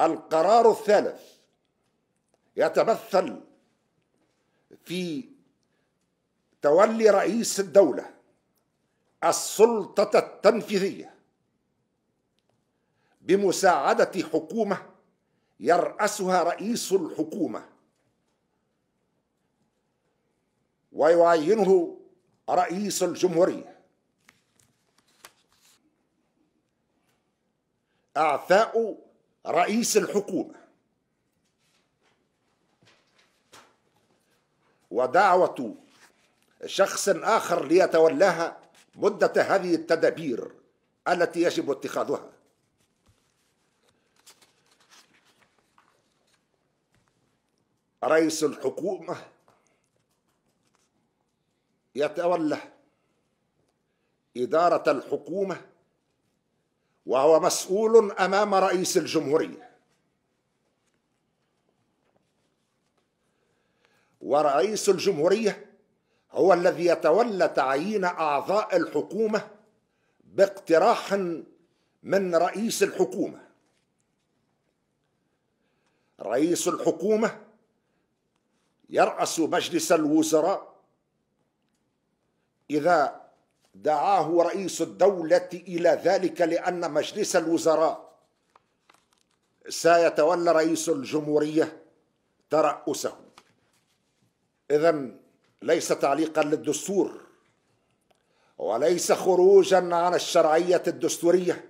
القرار الثالث يتمثل في تولي رئيس الدولة السلطة التنفيذية بمساعدة حكومة يرأسها رئيس الحكومة ويعينه رئيس الجمهورية أعفاء رئيس الحكومة ودعوة شخص آخر ليتولاها مدة هذه التدابير التي يجب اتخاذها رئيس الحكومة يتولى إدارة الحكومة وهو مسؤول امام رئيس الجمهوريه ورئيس الجمهوريه هو الذي يتولى تعيين اعضاء الحكومه باقتراح من رئيس الحكومه رئيس الحكومه يراس مجلس الوزراء اذا دعاه رئيس الدولة إلى ذلك لأن مجلس الوزراء سيتولى رئيس الجمهورية ترأسه إذا ليس تعليقا للدستور وليس خروجا عن الشرعية الدستورية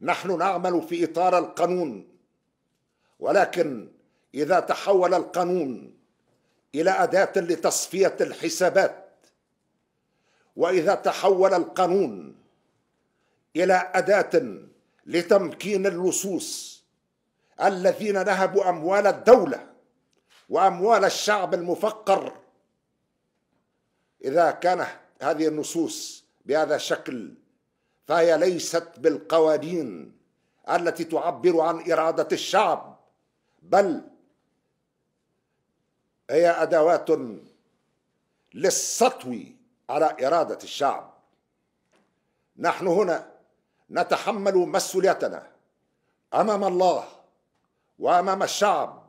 نحن نعمل في إطار القانون ولكن إذا تحول القانون إلى أداة لتصفية الحسابات واذا تحول القانون الى اداه لتمكين اللصوص الذين نهبوا اموال الدوله واموال الشعب المفقر اذا كانت هذه النصوص بهذا الشكل فهي ليست بالقوانين التي تعبر عن اراده الشعب بل هي ادوات للسطو على إرادة الشعب نحن هنا نتحمل مسؤوليتنا أمام الله وأمام الشعب